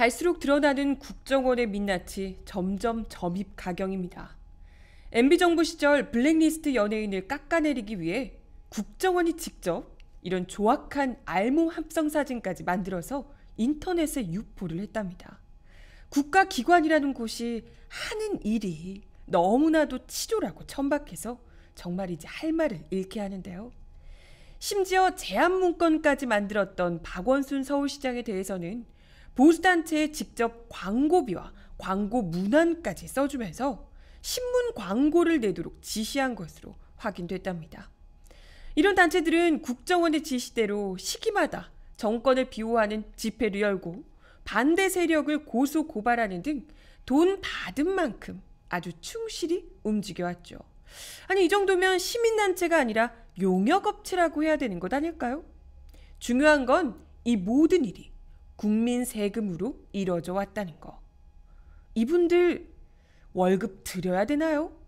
갈수록 드러나는 국정원의 민낯이 점점 점입 가경입니다. MB 정부 시절 블랙리스트 연예인을 깎아내리기 위해 국정원이 직접 이런 조악한 알몸 합성 사진까지 만들어서 인터넷에 유포를 했답니다. 국가 기관이라는 곳이 하는 일이 너무나도 치졸하고 천박해서 정말 이제 할 말을 잃게 하는데요. 심지어 제안 문건까지 만들었던 박원순 서울시장에 대해서는 보수단체에 직접 광고비와 광고 문안까지 써주면서 신문 광고를 내도록 지시한 것으로 확인됐답니다. 이런 단체들은 국정원의 지시대로 시기마다 정권을 비호하는 집회를 열고 반대 세력을 고소 고발하는 등 돈 받은 만큼 아주 충실히 움직여왔죠. 아니 이 정도면 시민단체가 아니라 용역업체라고 해야 되는 것 아닐까요? 중요한 건 이 모든 일이 국민 세금으로 이뤄져 왔다는 거. 이분들 월급 드려야 되나요?